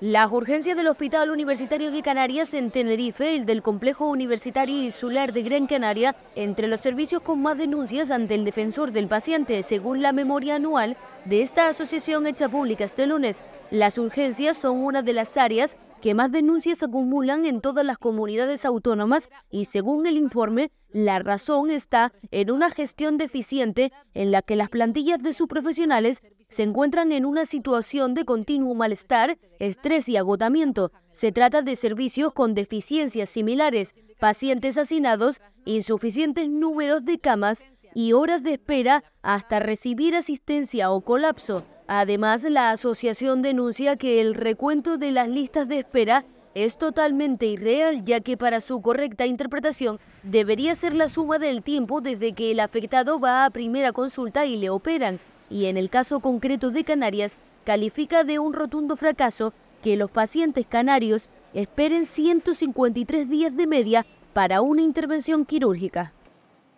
Las urgencias del Hospital Universitario de Canarias en Tenerife, el del Complejo Universitario Insular de Gran Canaria, entre los servicios con más denuncias ante el defensor del paciente, según la memoria anual de esta asociación hecha pública este lunes. Las urgencias son una de las áreas que más denuncias acumulan en todas las comunidades autónomas y según el informe, la razón está en una gestión deficiente en la que las plantillas de sus profesionales se encuentran en una situación de continuo malestar, estrés y agotamiento. Se trata de servicios con deficiencias similares, pacientes hacinados, insuficientes números de camas y horas de espera hasta recibir asistencia o colapso. Además, la asociación denuncia que el recuento de las listas de espera es totalmente irreal, ya que para su correcta interpretación debería ser la suma del tiempo desde que el afectado va a primera consulta y le operan, y en el caso concreto de Canarias, califica de un rotundo fracaso que los pacientes canarios esperen 153 días de media para una intervención quirúrgica.